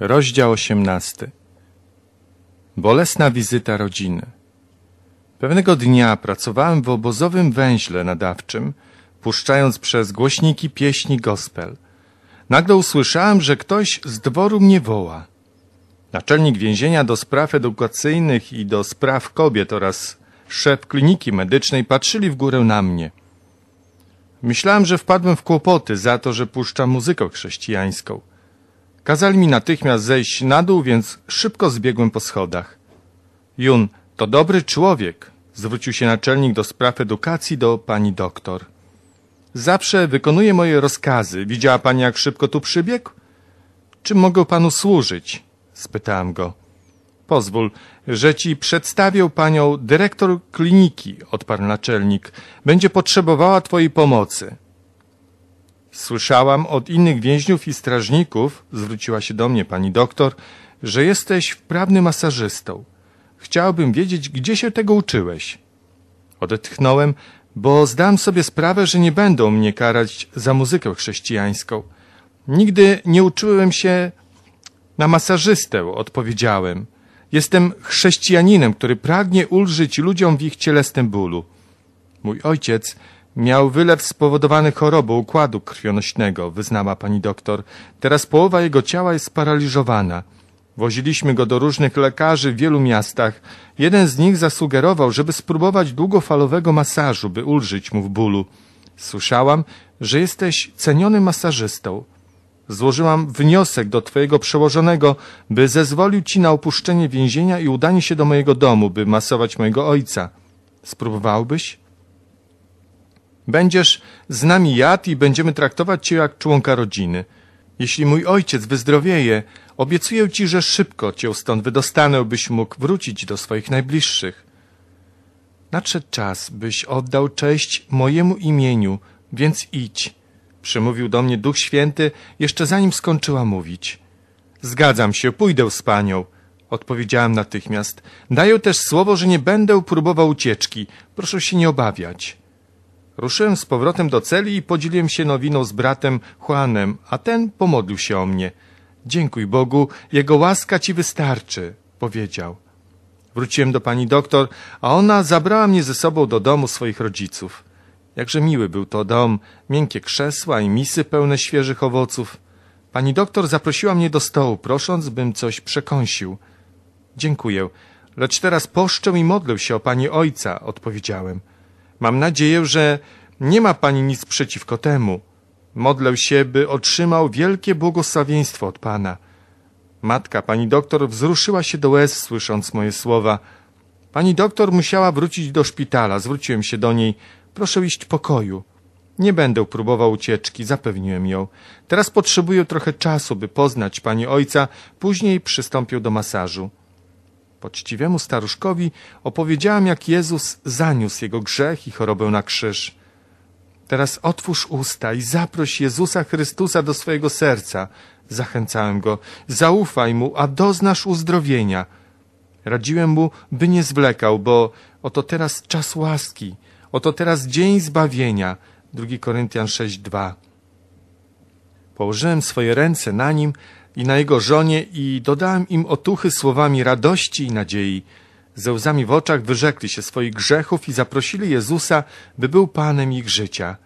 Rozdział 18. Bolesna wizyta rodziny. Pewnego dnia pracowałem w obozowym węźle nadawczym, puszczając przez głośniki pieśni gospel. Nagle usłyszałem, że ktoś z dworu mnie woła. Naczelnik więzienia do spraw edukacyjnych i do spraw kobiet oraz szef kliniki medycznej patrzyli w górę na mnie. Myślałem, że wpadłem w kłopoty za to, że puszcza muzykę chrześcijańską – Kazali mi natychmiast zejść na dół, więc szybko zbiegłem po schodach. Jun, to dobry człowiek, zwrócił się naczelnik do spraw edukacji do pani doktor. Zawsze wykonuje moje rozkazy. Widziała pani, jak szybko tu przybiegł? Czym mogę panu służyć? spytałem go. Pozwól, że ci przedstawię panią dyrektor kliniki, odparł naczelnik. Będzie potrzebowała twojej pomocy. Słyszałam od innych więźniów i strażników, zwróciła się do mnie pani doktor, że jesteś wprawny masażystą. Chciałbym wiedzieć, gdzie się tego uczyłeś. Odetchnąłem, bo zdałem sobie sprawę, że nie będą mnie karać za muzykę chrześcijańską. Nigdy nie uczyłem się na masażystę, odpowiedziałem. Jestem chrześcijaninem, który pragnie ulżyć ludziom w ich cielesnym bólu. Mój ojciec Miał wylew spowodowany chorobą układu krwionośnego, wyznała pani doktor. Teraz połowa jego ciała jest sparaliżowana. Woziliśmy go do różnych lekarzy w wielu miastach. Jeden z nich zasugerował, żeby spróbować długofalowego masażu, by ulżyć mu w bólu. Słyszałam, że jesteś cenionym masażystą. Złożyłam wniosek do twojego przełożonego, by zezwolił ci na opuszczenie więzienia i udanie się do mojego domu, by masować mojego ojca. Spróbowałbyś? Będziesz z nami jadł i będziemy traktować cię jak członka rodziny. Jeśli mój ojciec wyzdrowieje, obiecuję ci, że szybko cię stąd wydostanę, byś mógł wrócić do swoich najbliższych. Nadszedł czas, byś oddał cześć mojemu imieniu, więc idź. Przemówił do mnie Duch Święty, jeszcze zanim skończyła mówić. Zgadzam się, pójdę z panią. Odpowiedziałem natychmiast. Daję też słowo, że nie będę próbował ucieczki. Proszę się nie obawiać. Ruszyłem z powrotem do celi i podzieliłem się nowiną z bratem Juanem, a ten pomodlił się o mnie. Dziękuj Bogu, jego łaska ci wystarczy, powiedział. Wróciłem do pani doktor, a ona zabrała mnie ze sobą do domu swoich rodziców. Jakże miły był to dom, miękkie krzesła i misy pełne świeżych owoców. Pani doktor zaprosiła mnie do stołu, prosząc, bym coś przekąsił. Dziękuję, lecz teraz poszczę i modlę się o pani ojca, odpowiedziałem. Mam nadzieję, że nie ma Pani nic przeciwko temu. Modlę się, by otrzymał wielkie błogosławieństwo od Pana. Matka, pani doktor, wzruszyła się do łez, słysząc moje słowa. Pani doktor musiała wrócić do szpitala. Zwróciłem się do niej. Proszę iść pokoju. Nie będę próbował ucieczki, zapewniłem ją. Teraz potrzebuję trochę czasu, by poznać pani ojca, później przystąpił do masażu. Poczciwemu staruszkowi opowiedziałam, jak Jezus zaniósł jego grzech i chorobę na krzyż. Teraz otwórz usta i zaproś Jezusa Chrystusa do swojego serca. Zachęcałem go. Zaufaj mu, a doznasz uzdrowienia. Radziłem mu, by nie zwlekał, bo oto teraz czas łaski, oto teraz dzień zbawienia. 2 Koryntian 6:2. Położyłem swoje ręce na nim, i na jego żonie i dodałem im otuchy słowami radości i nadziei. Ze łzami w oczach wyrzekli się swoich grzechów i zaprosili Jezusa, by był Panem ich życia.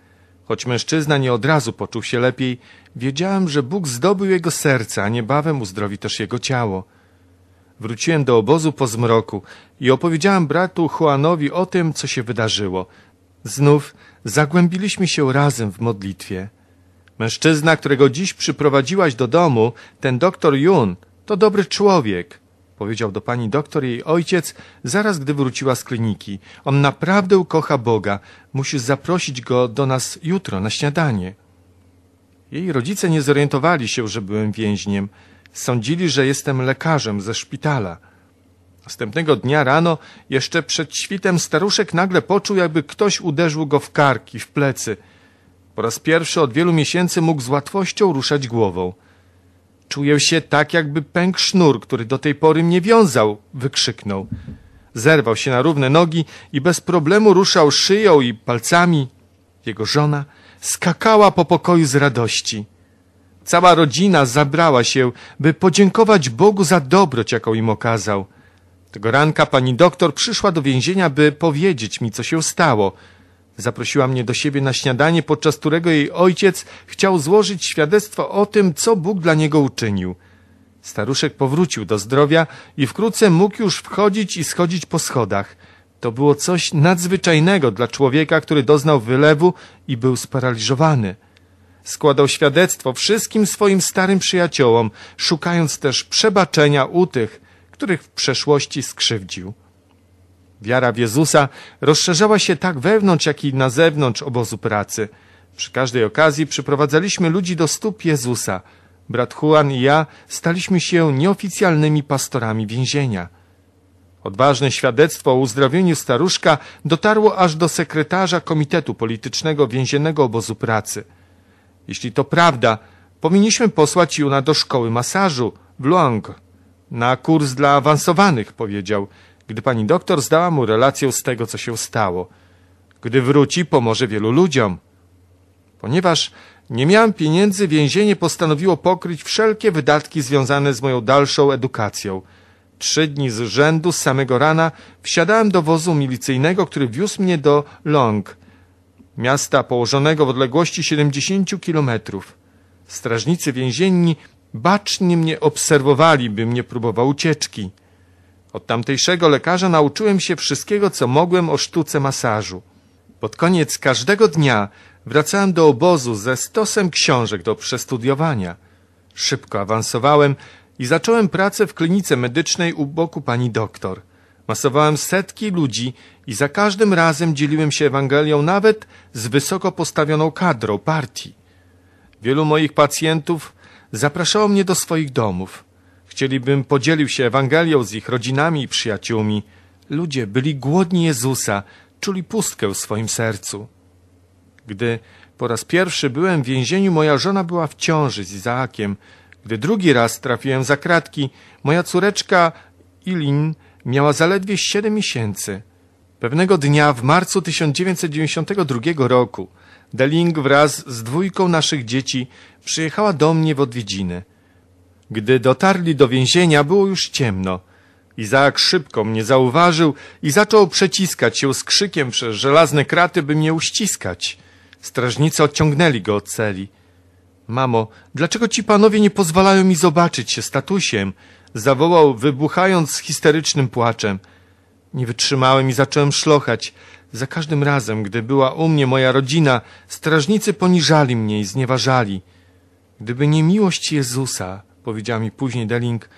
Choć mężczyzna nie od razu poczuł się lepiej, wiedziałem, że Bóg zdobył jego serce, a niebawem uzdrowi też jego ciało. Wróciłem do obozu po zmroku i opowiedziałem bratu Juanowi o tym, co się wydarzyło. Znów zagłębiliśmy się razem w modlitwie. Mężczyzna, którego dziś przyprowadziłaś do domu, ten doktor Jun, to dobry człowiek, powiedział do pani doktor jej ojciec zaraz gdy wróciła z kliniki. On naprawdę ukocha Boga. Musisz zaprosić go do nas jutro na śniadanie. Jej rodzice nie zorientowali się, że byłem więźniem. Sądzili, że jestem lekarzem ze szpitala. Następnego dnia rano, jeszcze przed świtem, staruszek nagle poczuł, jakby ktoś uderzył go w karki, w plecy – po raz pierwszy od wielu miesięcy mógł z łatwością ruszać głową. Czuję się tak, jakby pękł sznur, który do tej pory mnie wiązał, wykrzyknął. Zerwał się na równe nogi i bez problemu ruszał szyją i palcami. Jego żona skakała po pokoju z radości. Cała rodzina zabrała się, by podziękować Bogu za dobroć, jaką im okazał. Tego ranka pani doktor przyszła do więzienia, by powiedzieć mi, co się stało. Zaprosiła mnie do siebie na śniadanie, podczas którego jej ojciec chciał złożyć świadectwo o tym, co Bóg dla niego uczynił. Staruszek powrócił do zdrowia i wkrótce mógł już wchodzić i schodzić po schodach. To było coś nadzwyczajnego dla człowieka, który doznał wylewu i był sparaliżowany. Składał świadectwo wszystkim swoim starym przyjaciołom, szukając też przebaczenia u tych, których w przeszłości skrzywdził. Wiara w Jezusa rozszerzała się tak wewnątrz, jak i na zewnątrz obozu pracy. Przy każdej okazji przyprowadzaliśmy ludzi do stóp Jezusa. Brat Juan i ja staliśmy się nieoficjalnymi pastorami więzienia. Odważne świadectwo o uzdrowieniu staruszka dotarło aż do sekretarza Komitetu Politycznego Więziennego Obozu Pracy. Jeśli to prawda, powinniśmy posłać Juna do szkoły masażu w Luang. Na kurs dla awansowanych, powiedział gdy pani doktor zdała mu relację z tego, co się stało. Gdy wróci, pomoże wielu ludziom. Ponieważ nie miałem pieniędzy, więzienie postanowiło pokryć wszelkie wydatki związane z moją dalszą edukacją. Trzy dni z rzędu, z samego rana, wsiadałem do wozu milicyjnego, który wiózł mnie do Long, miasta położonego w odległości 70 kilometrów. Strażnicy więzienni bacznie mnie obserwowali, bym nie próbował ucieczki. Od tamtejszego lekarza nauczyłem się wszystkiego, co mogłem o sztuce masażu. Pod koniec każdego dnia wracałem do obozu ze stosem książek do przestudiowania. Szybko awansowałem i zacząłem pracę w klinice medycznej u boku pani doktor. Masowałem setki ludzi i za każdym razem dzieliłem się Ewangelią nawet z wysoko postawioną kadrą partii. Wielu moich pacjentów zapraszało mnie do swoich domów. Chcielibym podzielił się Ewangelią z ich rodzinami i przyjaciółmi. Ludzie byli głodni Jezusa, czuli pustkę w swoim sercu. Gdy po raz pierwszy byłem w więzieniu, moja żona była w ciąży z Izaakiem. Gdy drugi raz trafiłem za kratki, moja córeczka Ilin miała zaledwie siedem miesięcy. Pewnego dnia w marcu 1992 roku Deling wraz z dwójką naszych dzieci przyjechała do mnie w odwiedziny. Gdy dotarli do więzienia, było już ciemno. Izaak szybko mnie zauważył i zaczął przeciskać się z krzykiem przez żelazne kraty, by mnie uściskać. Strażnicy odciągnęli go od celi. Mamo, dlaczego ci panowie nie pozwalają mi zobaczyć się statusiem? Zawołał, wybuchając z histerycznym płaczem. Nie wytrzymałem i zacząłem szlochać. Za każdym razem, gdy była u mnie moja rodzina, strażnicy poniżali mnie i znieważali. Gdyby nie miłość Jezusa, powiedziała mi później Deling,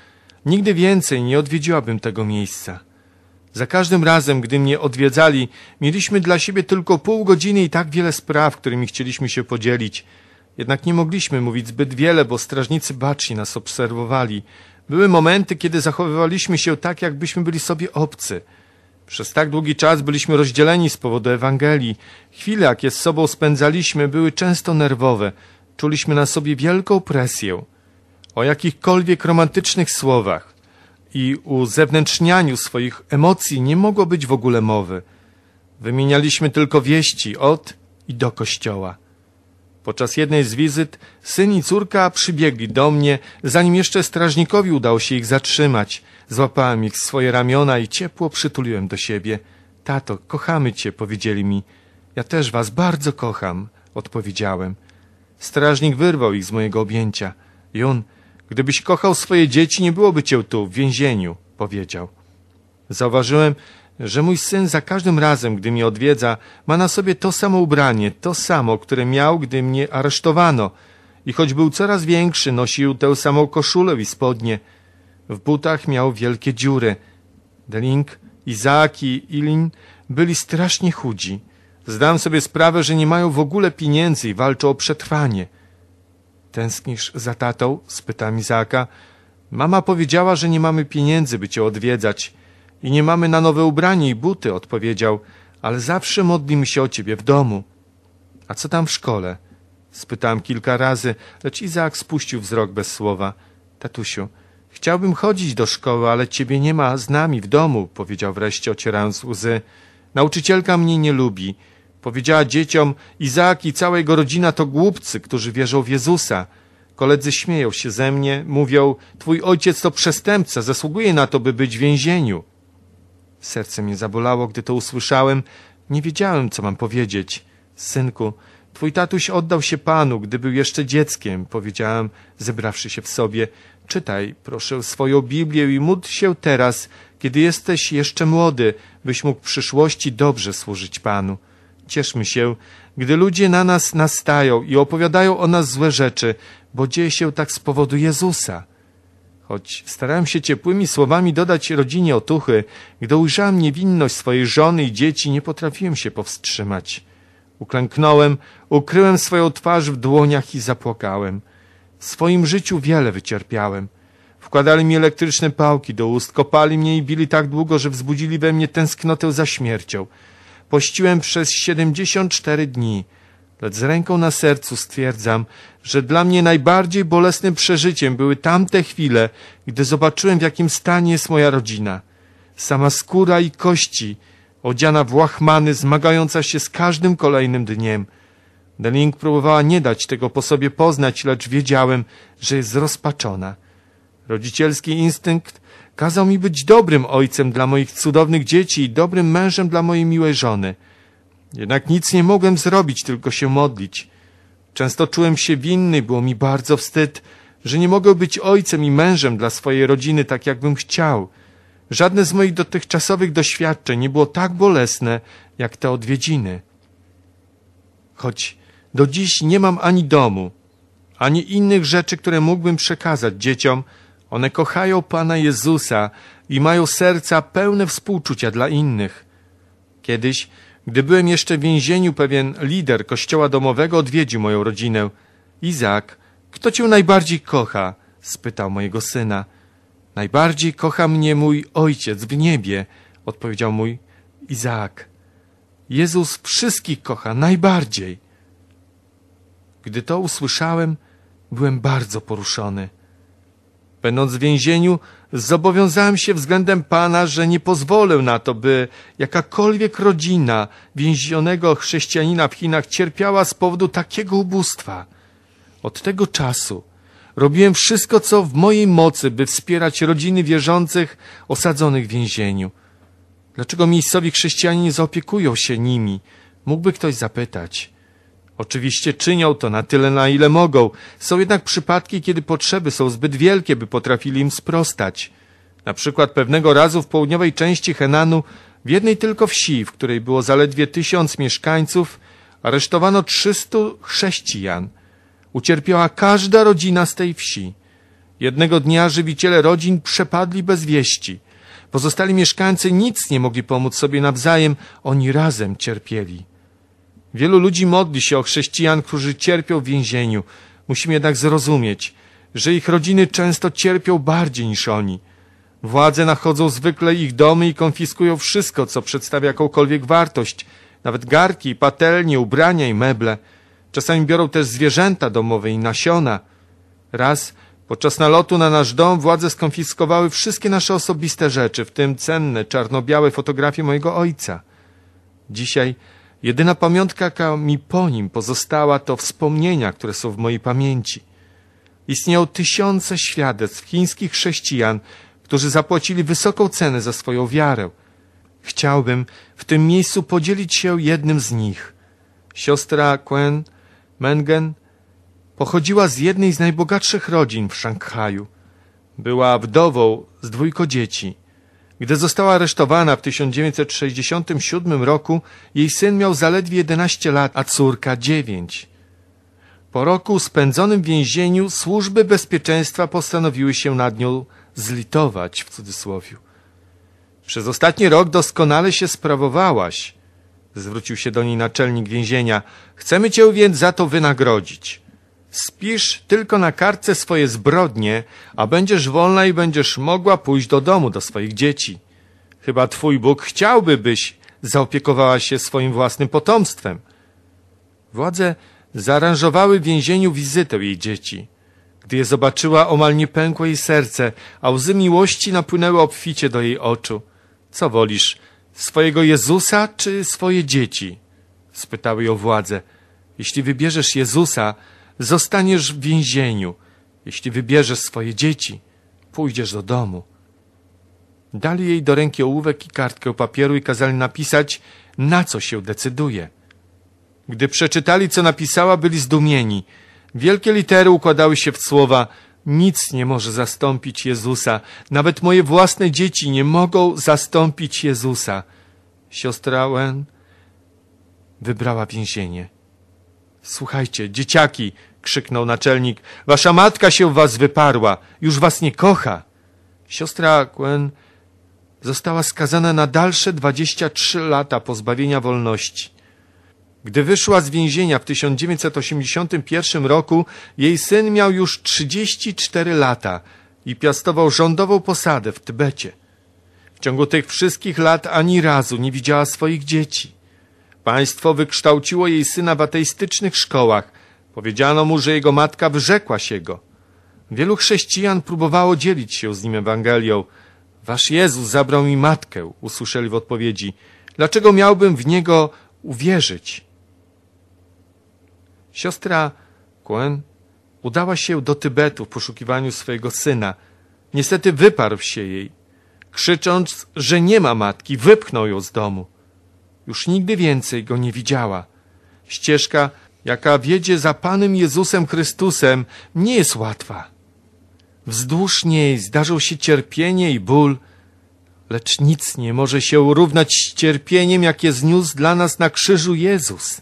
nigdy więcej nie odwiedziłabym tego miejsca. Za każdym razem, gdy mnie odwiedzali, mieliśmy dla siebie tylko pół godziny i tak wiele spraw, którymi chcieliśmy się podzielić. Jednak nie mogliśmy mówić zbyt wiele, bo strażnicy bacznie nas obserwowali. Były momenty, kiedy zachowywaliśmy się tak, jakbyśmy byli sobie obcy. Przez tak długi czas byliśmy rozdzieleni z powodu Ewangelii. Chwile, jakie z sobą spędzaliśmy, były często nerwowe. Czuliśmy na sobie wielką presję o jakichkolwiek romantycznych słowach i uzewnętrznianiu swoich emocji nie mogło być w ogóle mowy. Wymienialiśmy tylko wieści od i do kościoła. Podczas jednej z wizyt syn i córka przybiegli do mnie, zanim jeszcze strażnikowi udało się ich zatrzymać. Złapałem ich w swoje ramiona i ciepło przytuliłem do siebie. Tato, kochamy cię, powiedzieli mi. Ja też was bardzo kocham, odpowiedziałem. Strażnik wyrwał ich z mojego objęcia. Jun, Gdybyś kochał swoje dzieci, nie byłoby cię tu, w więzieniu, powiedział. Zauważyłem, że mój syn za każdym razem, gdy mnie odwiedza, ma na sobie to samo ubranie, to samo, które miał, gdy mnie aresztowano. I choć był coraz większy, nosił tę samą koszulę i spodnie. W butach miał wielkie dziury. Delink, Izaak i Ilin byli strasznie chudzi. Zdałem sobie sprawę, że nie mają w ogóle pieniędzy i walczą o przetrwanie. Tęsknisz za tatą? spyta Mizaka. Mama powiedziała, że nie mamy pieniędzy, by cię odwiedzać. I nie mamy na nowe ubranie i buty, odpowiedział, ale zawsze modlimy się o ciebie w domu. A co tam w szkole? Spytałem kilka razy, lecz Izaak spuścił wzrok bez słowa. Tatusiu, chciałbym chodzić do szkoły, ale ciebie nie ma z nami w domu, powiedział wreszcie, ocierając łzy. Nauczycielka mnie nie lubi. Powiedziała dzieciom, Izaak i cała jego rodzina to głupcy, którzy wierzą w Jezusa. Koledzy śmieją się ze mnie, mówią, twój ojciec to przestępca, zasługuje na to, by być w więzieniu. Serce mnie zabolało, gdy to usłyszałem. Nie wiedziałem, co mam powiedzieć. Synku, twój tatuś oddał się panu, gdy był jeszcze dzieckiem, powiedziałem, zebrawszy się w sobie. Czytaj, proszę, swoją Biblię i módl się teraz, kiedy jesteś jeszcze młody, byś mógł w przyszłości dobrze służyć panu. Cieszmy się, gdy ludzie na nas nastają i opowiadają o nas złe rzeczy, bo dzieje się tak z powodu Jezusa. Choć starałem się ciepłymi słowami dodać rodzinie otuchy, gdy ujrzałem niewinność swojej żony i dzieci, nie potrafiłem się powstrzymać. Uklęknąłem, ukryłem swoją twarz w dłoniach i zapłakałem. W swoim życiu wiele wycierpiałem. Wkładali mi elektryczne pałki do ust, kopali mnie i bili tak długo, że wzbudzili we mnie tęsknotę za śmiercią. Pościłem przez 74 dni, lecz z ręką na sercu stwierdzam, że dla mnie najbardziej bolesnym przeżyciem były tamte chwile, gdy zobaczyłem, w jakim stanie jest moja rodzina. Sama skóra i kości, odziana w łachmany, zmagająca się z każdym kolejnym dniem. Deling próbowała nie dać tego po sobie poznać, lecz wiedziałem, że jest zrozpaczona. Rodzicielski instynkt Kazał mi być dobrym ojcem dla moich cudownych dzieci i dobrym mężem dla mojej miłej żony. Jednak nic nie mogłem zrobić, tylko się modlić. Często czułem się winny, było mi bardzo wstyd, że nie mogę być ojcem i mężem dla swojej rodziny tak, jakbym chciał. Żadne z moich dotychczasowych doświadczeń nie było tak bolesne, jak te odwiedziny. Choć do dziś nie mam ani domu, ani innych rzeczy, które mógłbym przekazać dzieciom, one kochają Pana Jezusa i mają serca pełne współczucia dla innych. Kiedyś, gdy byłem jeszcze w więzieniu, pewien lider kościoła domowego odwiedził moją rodzinę. Izak, kto cię najbardziej kocha? spytał mojego syna. Najbardziej kocha mnie mój ojciec w niebie, odpowiedział mój Izaak. Jezus wszystkich kocha najbardziej. Gdy to usłyszałem, byłem bardzo poruszony. Będąc w więzieniu, zobowiązałem się względem Pana, że nie pozwolę na to, by jakakolwiek rodzina więzionego chrześcijanina w Chinach cierpiała z powodu takiego ubóstwa. Od tego czasu robiłem wszystko, co w mojej mocy, by wspierać rodziny wierzących osadzonych w więzieniu. Dlaczego miejscowi chrześcijanie nie zaopiekują się nimi? Mógłby ktoś zapytać. Oczywiście czynią to na tyle, na ile mogą. Są jednak przypadki, kiedy potrzeby są zbyt wielkie, by potrafili im sprostać. Na przykład pewnego razu w południowej części Henanu, w jednej tylko wsi, w której było zaledwie tysiąc mieszkańców, aresztowano trzystu chrześcijan. Ucierpiała każda rodzina z tej wsi. Jednego dnia żywiciele rodzin przepadli bez wieści. Pozostali mieszkańcy nic nie mogli pomóc sobie nawzajem, oni razem cierpieli. Wielu ludzi modli się o chrześcijan, którzy cierpią w więzieniu. Musimy jednak zrozumieć, że ich rodziny często cierpią bardziej niż oni. Władze nachodzą zwykle ich domy i konfiskują wszystko, co przedstawia jakąkolwiek wartość, nawet garki, patelnie, ubrania i meble. Czasami biorą też zwierzęta domowe i nasiona. Raz podczas nalotu na nasz dom władze skonfiskowały wszystkie nasze osobiste rzeczy, w tym cenne czarno-białe fotografie mojego ojca. Dzisiaj Jedyna pamiątka, jaka mi po nim pozostała, to wspomnienia, które są w mojej pamięci. Istnieją tysiące świadectw chińskich chrześcijan, którzy zapłacili wysoką cenę za swoją wiarę. Chciałbym w tym miejscu podzielić się jednym z nich. Siostra Quen Mengen pochodziła z jednej z najbogatszych rodzin w Szanghaju. Była wdową z dwójko dzieci. Gdy została aresztowana w 1967 roku, jej syn miał zaledwie 11 lat, a córka 9. Po roku spędzonym w więzieniu służby bezpieczeństwa postanowiły się nad nią zlitować w cudzysłowie. Przez ostatni rok doskonale się sprawowałaś, zwrócił się do niej naczelnik więzienia. Chcemy cię więc za to wynagrodzić. Spisz tylko na kartce swoje zbrodnie, a będziesz wolna i będziesz mogła pójść do domu, do swoich dzieci. Chyba twój Bóg chciałby, byś zaopiekowała się swoim własnym potomstwem. Władze zaaranżowały w więzieniu wizytę jej dzieci. Gdy je zobaczyła, omal nie pękło jej serce, a łzy miłości napłynęły obficie do jej oczu. Co wolisz, swojego Jezusa czy swoje dzieci? Spytały ją władze. Jeśli wybierzesz Jezusa, zostaniesz w więzieniu. Jeśli wybierzesz swoje dzieci, pójdziesz do domu. Dali jej do ręki ołówek i kartkę papieru i kazali napisać, na co się decyduje. Gdy przeczytali, co napisała, byli zdumieni. Wielkie litery układały się w słowa nic nie może zastąpić Jezusa. Nawet moje własne dzieci nie mogą zastąpić Jezusa. Siostra Wen wybrała więzienie. Słuchajcie, dzieciaki, krzyknął naczelnik, wasza matka się was wyparła, już was nie kocha. Siostra Quen została skazana na dalsze 23 lata pozbawienia wolności. Gdy wyszła z więzienia w 1981 roku, jej syn miał już 34 lata i piastował rządową posadę w Tybecie. W ciągu tych wszystkich lat ani razu nie widziała swoich dzieci. Państwo wykształciło jej syna w ateistycznych szkołach. Powiedziano mu, że jego matka wyrzekła się go. Wielu chrześcijan próbowało dzielić się z nim Ewangelią. Wasz Jezus zabrał mi matkę, usłyszeli w odpowiedzi. Dlaczego miałbym w niego uwierzyć? Siostra Kuen udała się do Tybetu w poszukiwaniu swojego syna. Niestety wyparł się jej. Krzycząc, że nie ma matki, wypchnął ją z domu. Już nigdy więcej go nie widziała. Ścieżka, jaka wiedzie za Panem Jezusem Chrystusem, nie jest łatwa. Wzdłuż niej zdarzą się cierpienie i ból, lecz nic nie może się równać z cierpieniem, jakie zniósł dla nas na krzyżu Jezus.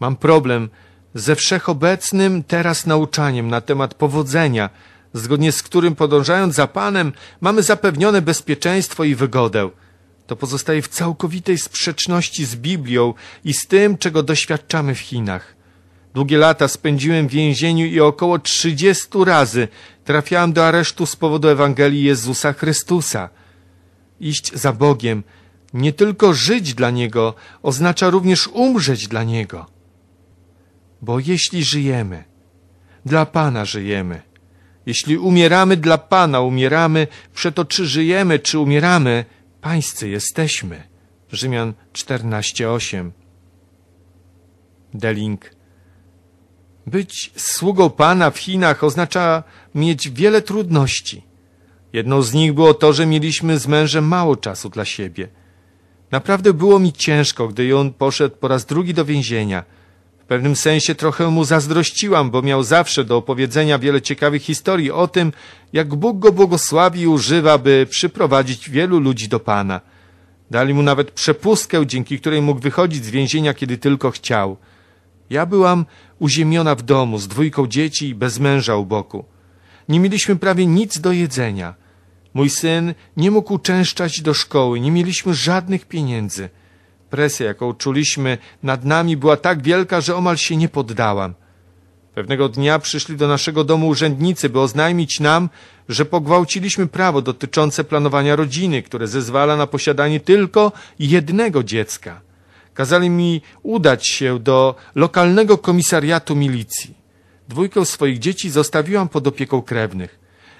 Mam problem ze wszechobecnym teraz nauczaniem na temat powodzenia, zgodnie z którym podążając za Panem mamy zapewnione bezpieczeństwo i wygodę – to pozostaje w całkowitej sprzeczności z Biblią i z tym, czego doświadczamy w Chinach. Długie lata spędziłem w więzieniu i około 30 razy trafiałem do aresztu z powodu Ewangelii Jezusa Chrystusa. Iść za Bogiem, nie tylko żyć dla Niego, oznacza również umrzeć dla Niego. Bo jeśli żyjemy, dla Pana żyjemy. Jeśli umieramy dla Pana, umieramy, przeto czy żyjemy, czy umieramy – Pańscy jesteśmy. Rzymian 14:8. Deling. Być sługą Pana w Chinach oznacza mieć wiele trudności. Jedną z nich było to, że mieliśmy z mężem mało czasu dla siebie. Naprawdę było mi ciężko, gdy on poszedł po raz drugi do więzienia – w pewnym sensie trochę mu zazdrościłam, bo miał zawsze do opowiedzenia wiele ciekawych historii o tym, jak Bóg go błogosławi i używa, by przyprowadzić wielu ludzi do Pana. Dali mu nawet przepustkę, dzięki której mógł wychodzić z więzienia, kiedy tylko chciał. Ja byłam uziemiona w domu z dwójką dzieci i bez męża u boku. Nie mieliśmy prawie nic do jedzenia. Mój syn nie mógł uczęszczać do szkoły, nie mieliśmy żadnych pieniędzy – Presja, jaką czuliśmy nad nami, była tak wielka, że omal się nie poddałam. Pewnego dnia przyszli do naszego domu urzędnicy, by oznajmić nam, że pogwałciliśmy prawo dotyczące planowania rodziny, które zezwala na posiadanie tylko jednego dziecka. Kazali mi udać się do lokalnego komisariatu milicji. Dwójkę swoich dzieci zostawiłam pod opieką krewnych.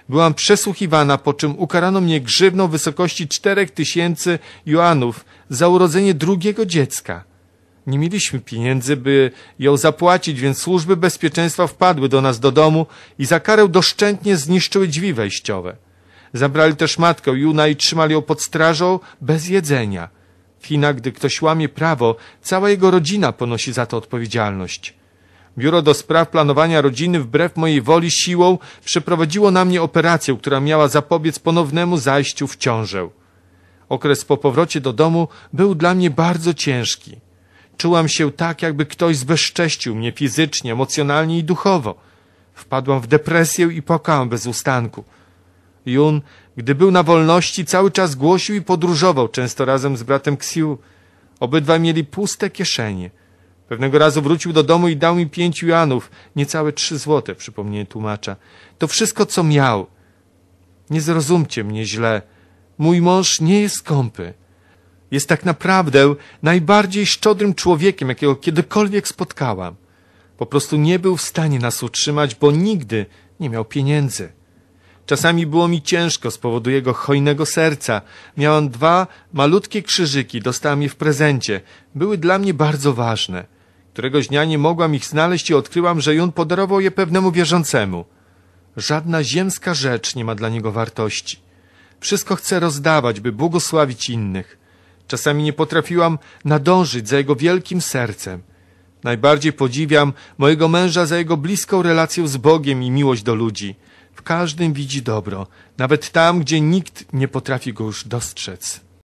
Byłam przesłuchiwana, po czym ukarano mnie grzywną w wysokości czterech tysięcy juanów za urodzenie drugiego dziecka. Nie mieliśmy pieniędzy, by ją zapłacić, więc służby bezpieczeństwa wpadły do nas do domu i za karę doszczętnie zniszczyły drzwi wejściowe. Zabrali też matkę Juna i trzymali ją pod strażą bez jedzenia. Chinach, gdy ktoś łamie prawo, cała jego rodzina ponosi za to odpowiedzialność. Biuro do Spraw Planowania Rodziny wbrew mojej woli siłą przeprowadziło na mnie operację, która miała zapobiec ponownemu zajściu w ciążę. Okres po powrocie do domu był dla mnie bardzo ciężki. Czułam się tak, jakby ktoś zbezcześcił mnie fizycznie, emocjonalnie i duchowo. Wpadłam w depresję i płakałam bez ustanku. Jun, gdy był na wolności, cały czas głosił i podróżował, często razem z bratem Xiu. Obydwa mieli puste kieszenie – Pewnego razu wrócił do domu i dał mi pięć juanów, niecałe trzy złote, przypomnienie tłumacza. To wszystko, co miał. Nie zrozumcie mnie źle. Mój mąż nie jest skąpy. Jest tak naprawdę najbardziej szczodrym człowiekiem, jakiego kiedykolwiek spotkałam. Po prostu nie był w stanie nas utrzymać, bo nigdy nie miał pieniędzy. Czasami było mi ciężko z powodu jego hojnego serca. Miałam dwa malutkie krzyżyki, dostałam je w prezencie. Były dla mnie bardzo ważne. Któregoś dnia nie mogłam ich znaleźć i odkryłam, że Jun podarował je pewnemu wierzącemu. Żadna ziemska rzecz nie ma dla niego wartości. Wszystko chce rozdawać, by błogosławić innych. Czasami nie potrafiłam nadążyć za jego wielkim sercem. Najbardziej podziwiam mojego męża za jego bliską relację z Bogiem i miłość do ludzi. W każdym widzi dobro, nawet tam, gdzie nikt nie potrafi go już dostrzec.